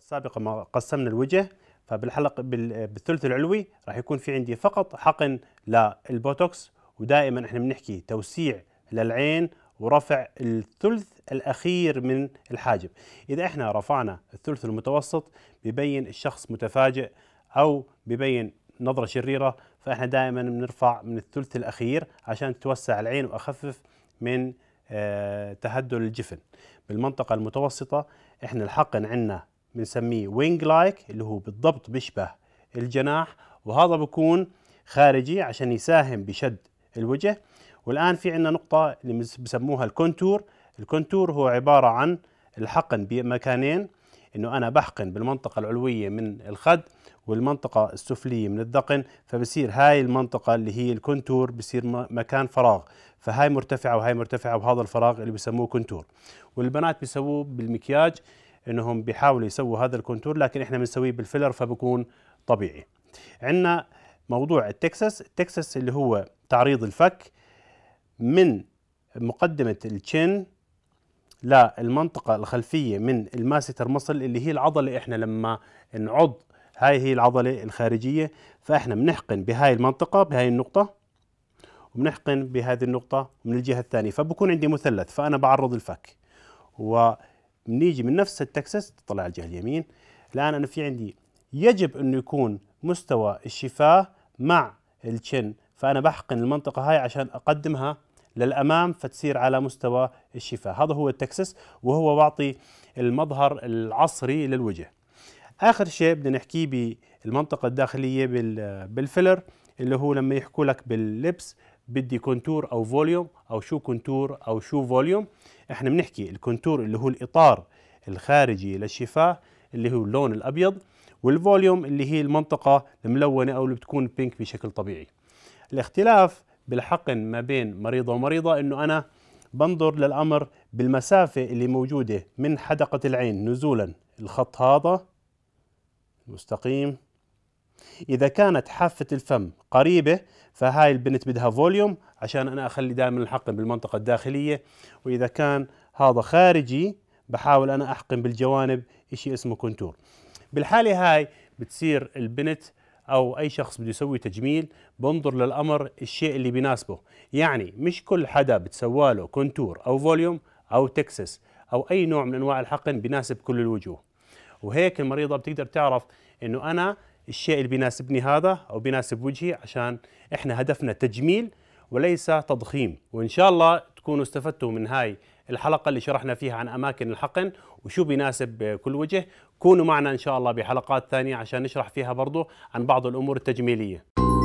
السابقة ما قسمنا الوجه فبالحلقة بالثلث العلوي راح يكون في عندي فقط حقن للبوتوكس ودائما احنا بنحكي توسيع للعين ورفع الثلث الأخير من الحاجب إذا احنا رفعنا الثلث المتوسط ببين الشخص متفاجئ أو ببين نظرة شريرة فاحنا دائما بنرفع من الثلث الأخير عشان تتوسع العين وأخفف من آه، تهدل الجفن بالمنطقة المتوسطة احنا الحقن عندنا بنسميه وينج لايك اللي هو بالضبط بيشبه الجناح وهذا بكون خارجي عشان يساهم بشد الوجه والآن في عندنا نقطة اللي بسموها الكونتور الكونتور هو عبارة عن الحقن بمكانين انه انا بحقن بالمنطقة العلوية من الخد والمنطقة السفلية من الذقن فبصير هاي المنطقة اللي هي الكونتور بصير مكان فراغ فهاي مرتفعة وهاي مرتفعة وهذا الفراغ اللي بسموه كونتور والبنات بيسووه بالمكياج انهم بيحاولوا يسووا هذا الكونتور لكن احنا بنسويه بالفيلر فبكون طبيعي عندنا موضوع التكسس التكسس اللي هو تعريض الفك من مقدمة التشين للمنطقة الخلفية من الماستر مصل اللي هي العضلة احنا لما نعض هاي هي العضلة الخارجية فاحنا بنحقن بهاي المنطقة بهاي النقطة وبنحقن بهذه النقطة من الجهة الثانية فبكون عندي مثلث فأنا بعرض الفك و بنيجي من نفس التكسس تطلع على الجهه اليمين الان انا في عندي يجب انه يكون مستوى الشفاه مع الشن فانا بحقن المنطقه هاي عشان اقدمها للامام فتصير على مستوى الشفاه هذا هو التكسس وهو بعطي المظهر العصري للوجه اخر شيء بدنا نحكيه بالمنطقه الداخليه بالفيلر اللي هو لما يحكوا لك باللبس بدي كونتور او فوليوم او شو كونتور او شو فوليوم احنا بنحكي الكونتور اللي هو الاطار الخارجي للشفاه اللي هو اللون الابيض والفوليوم اللي هي المنطقه الملونه او اللي بتكون بينك بشكل طبيعي الاختلاف بالحقن ما بين مريضه ومريضه انه انا بنظر للامر بالمسافه اللي موجوده من حدقه العين نزولا الخط هذا مستقيم إذا كانت حافة الفم قريبة فهاي البنت بدها فوليوم عشان أنا أخلي دائما الحقن بالمنطقة الداخلية وإذا كان هذا خارجي بحاول أنا أحقن بالجوانب إشي اسمه كونتور بالحالة هاي بتصير البنت او اي شخص بده يسوي تجميل بنظر للامر الشيء اللي بيناسبه يعني مش كل حدا بتسوى له كونتور او فوليوم او تكسس او اي نوع من انواع الحقن بيناسب كل الوجوه وهيك المريضه بتقدر تعرف انه انا الشيء اللي بيناسبني هذا او بيناسب وجهي عشان احنا هدفنا تجميل وليس تضخيم وان شاء الله تكونوا استفدتوا من هاي الحلقة اللي شرحنا فيها عن أماكن الحقن وشو بيناسب كل وجه كونوا معنا إن شاء الله بحلقات ثانية عشان نشرح فيها برضو عن بعض الأمور التجميلية